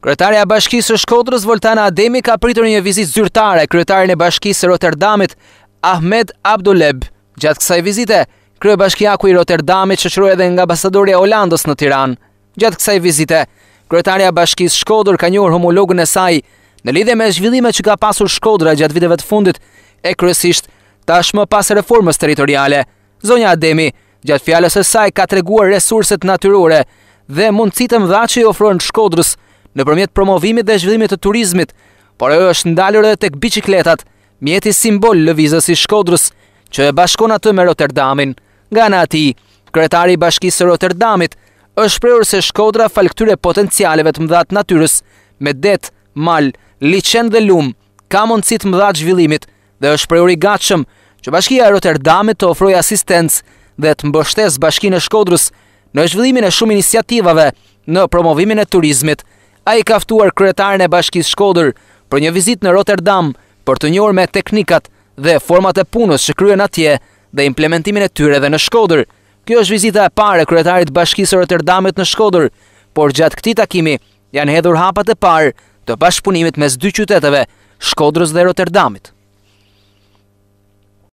Kryetaria e Bashkisë së Shkodrës Voltana Ademi ka pritur një vizitë zyrtare kryetarin e Bashkisë së Rotterdamit Ahmed Abduleb. Gjatë kësaj vizite, kryebashkiaku i Rotterdamit shoqëroi edhe nga basadori e Holandës në Tiranë. Gjatë kësaj vizite, kryetaria e Bashkisë Shkodrë ka njohur homologun e saj në lidhje me zhvillimet që ka pasur Shkodra gjatë viteve të fundit e kryesisht tashmë pas reformës territoriale. Zonja Ademi, gjatë fjalës së saj ka treguar resurset natyrore dhe mundësitë mëdha që i Shkodrës në përmjet promovimit dhe zhvillimit të turizmit, por ajo është ndalur edhe tek bicikletat, mjeti simbol lëvizës i shkodrës, që e bashkon atë me Rotterdamin. Nga në ati, kretari bashkisë Rotterdamit është preur se shkodra falë këtyre potencialeve të mëdhat natyrës, me det, mal, liqen dhe lum, ka mundësit mëdhat zhvillimit dhe është preur i gatshëm që bashkia e Rotterdamit të ofroj asistencë dhe të mbështes bashkinë e shkodrës në zhvillimin e shumë inisiativave në promovimin e turizmit a i kaftuar kretarën e bashkis shkodër për një vizit në Rotterdam për të njërë me teknikat dhe format e punës që kryen atje dhe implementimin e tyre dhe në shkodër. Kjo është vizita e pare kretarit bashkisë Rotterdamit në shkodër, por gjatë këti takimi janë hedhur hapat e parë të bashkëpunimit mes dy qyteteve, shkodrës dhe Rotterdamit.